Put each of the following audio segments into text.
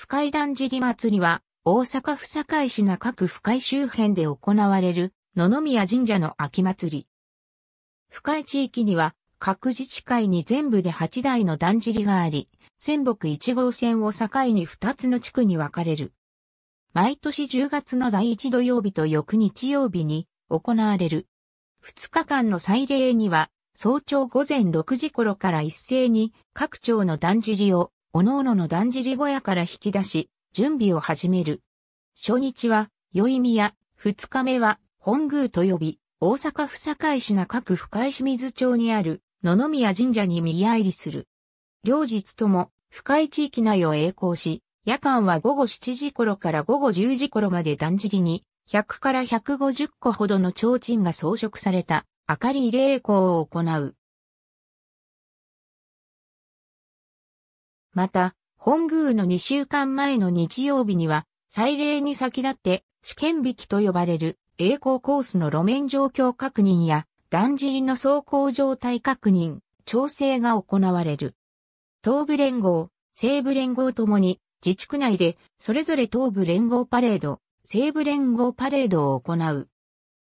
深快団じり祭りは、大阪府堺市中区深井周辺で行われる、野々宮神社の秋祭り。深い地域には、各自治会に全部で8台のだんじりがあり、仙北1号線を境に2つの地区に分かれる。毎年10月の第1土曜日と翌日曜日に行われる。2日間の祭礼には、早朝午前6時頃から一斉に各町のだんじりをおのおののだんじり小屋から引き出し、準備を始める。初日は、宵宮、二日目は、本宮と呼び、大阪府堺市中区深井清水町にある、野々宮神社に合入りする。両日とも、深井地域内を栄光し、夜間は午後7時頃から午後10時頃までだんじりに、100から150個ほどの提灯が装飾された、明かり入栄光を行う。また、本宮の2週間前の日曜日には、祭礼に先立って試験引きと呼ばれる栄光コースの路面状況確認や、断じりの走行状態確認、調整が行われる。東部連合、西部連合ともに、自治区内で、それぞれ東部連合パレード、西部連合パレードを行う。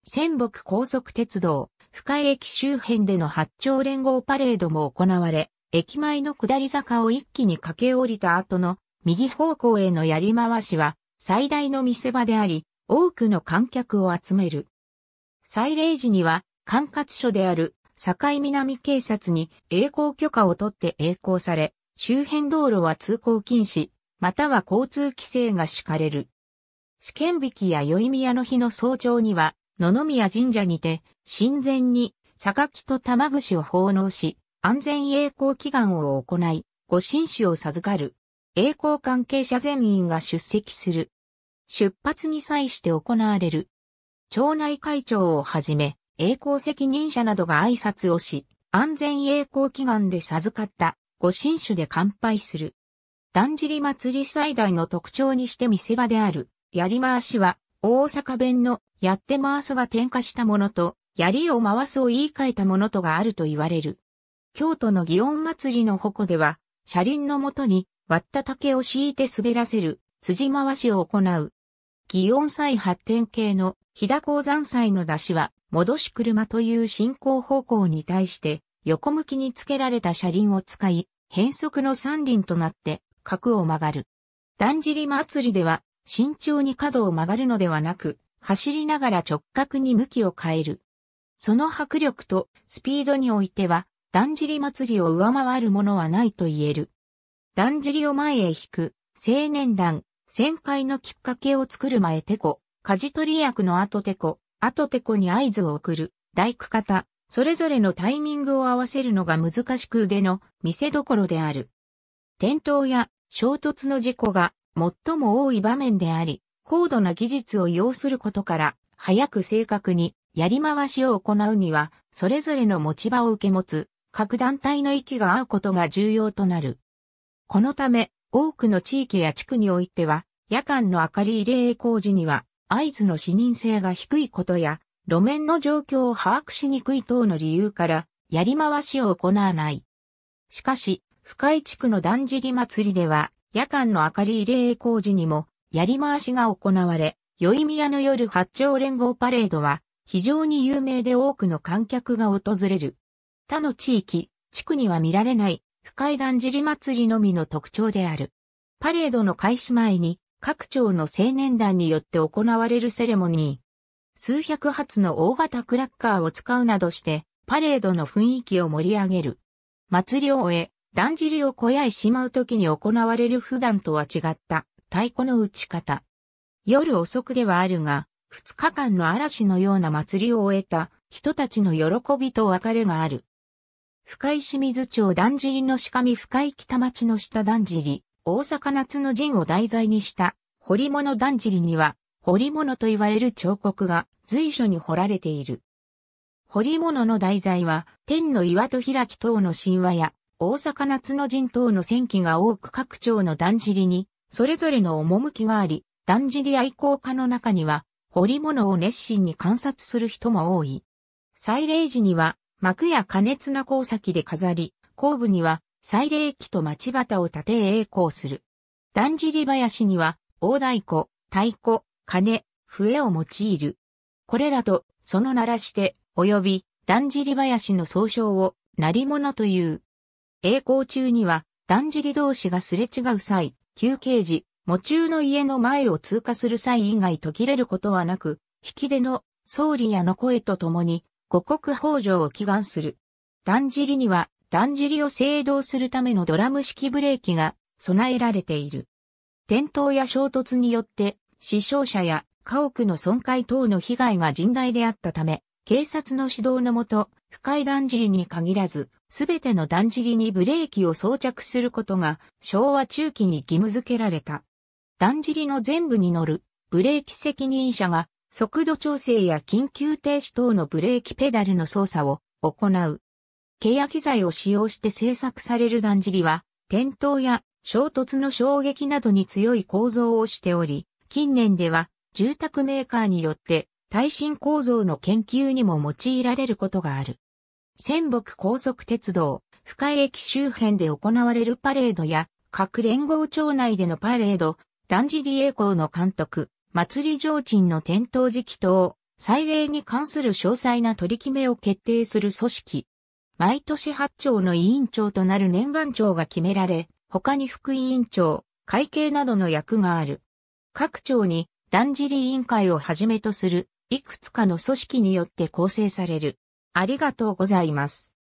仙北高速鉄道、深井駅周辺での八丁連合パレードも行われ、駅前の下り坂を一気に駆け下りた後の右方向へのやり回しは最大の見せ場であり、多くの観客を集める。祭礼時には管轄署である境南警察に栄光許可を取って栄光され、周辺道路は通行禁止、または交通規制が敷かれる。試験引きや宵宮の日の早朝には、野々宮神社にて、神前に、榊と玉串を奉納し、安全栄光祈願を行い、ご神主を授かる。栄光関係者全員が出席する。出発に際して行われる。町内会長をはじめ、栄光責任者などが挨拶をし、安全栄光祈願で授かったご神主で乾杯する。だんじり祭り最大の特徴にして見せ場である、やり回しは、大阪弁のやって回すが点火したものと、槍を回すを言い換えたものとがあると言われる。京都の祇園祭の矛では、車輪のもとに割った竹を敷いて滑らせる、辻回しを行う。祇園祭発展系の飛騨鉱山祭の出しは、戻し車という進行方向に対して、横向きにつけられた車輪を使い、変則の三輪となって角を曲がる。だんじり祭りでは、慎重に角を曲がるのではなく、走りながら直角に向きを変える。その迫力とスピードにおいては、だんじり祭りを上回るものはないと言える。だんじりを前へ引く、青年団、旋回のきっかけを作る前テコ、舵取り役の後テコ、後テコに合図を送る、大工方、それぞれのタイミングを合わせるのが難しく腕の見せどころである。転倒や衝突の事故が最も多い場面であり、高度な技術を要することから、早く正確にやり回しを行うには、それぞれの持ち場を受け持つ、各団体の息が合うことが重要となる。このため、多くの地域や地区においては、夜間の明かり入れ工事には、合図の視認性が低いことや、路面の状況を把握しにくい等の理由から、やり回しを行わない。しかし、深井地区のだんじり祭りでは、夜間の明かり入れ工事にも、やり回しが行われ、宵宮の夜八丁連合パレードは、非常に有名で多くの観客が訪れる。他の地域、地区には見られない深いだんじり祭りのみの特徴である。パレードの開始前に各町の青年団によって行われるセレモニー。数百発の大型クラッカーを使うなどしてパレードの雰囲気を盛り上げる。祭りを終え、だんじりを小屋へしまう時に行われる普段とは違った太鼓の打ち方。夜遅くではあるが、二日間の嵐のような祭りを終えた人たちの喜びと別れがある。深井清水町だんじりの鹿見深井北町の下だんじり、大阪夏の陣を題材にした彫り物だんじりには、彫り物と言われる彫刻が随所に彫られている。彫り物の題材は、天の岩戸開き等の神話や、大阪夏の陣等の戦記が多く各町のだんじりに、それぞれの趣があり、だんじり愛好家の中には、彫り物を熱心に観察する人も多い。祭礼時には、幕や加熱な鉱先で飾り、後部には、祭礼機と町旗を立て栄光する。だんじり林には、大太鼓、太鼓、鐘、笛を用いる。これらと、その鳴らして、及び、だんじり林の総称を、鳴り物という。栄光中には、だんじり同士がすれ違う際、休憩時、喪中の家の前を通過する際以外途切れることはなく、引き出の、総理屋の声とともに、五穀豊穣を祈願する。だんじりには、だんじりを制動するためのドラム式ブレーキが備えられている。転倒や衝突によって、死傷者や家屋の損壊等の被害が甚大であったため、警察の指導のもと、深いだんじりに限らず、すべてのだんじりにブレーキを装着することが昭和中期に義務付けられた。だんじりの全部に乗るブレーキ責任者が速度調整や緊急停止等のブレーキペダルの操作を行う。ケヤ機材を使用して製作されるだんじりは、転倒や衝突の衝撃などに強い構造をしており、近年では住宅メーカーによって耐震構造の研究にも用いられることがある。仙北高速鉄道、深井駅周辺で行われるパレードや、各連合町内でのパレード、だんじり栄光の監督、祭り上鎮の点灯時期等、祭礼に関する詳細な取り決めを決定する組織。毎年八丁の委員長となる年番長が決められ、他に副委員長、会計などの役がある。各長に、団じり委員会をはじめとする、いくつかの組織によって構成される。ありがとうございます。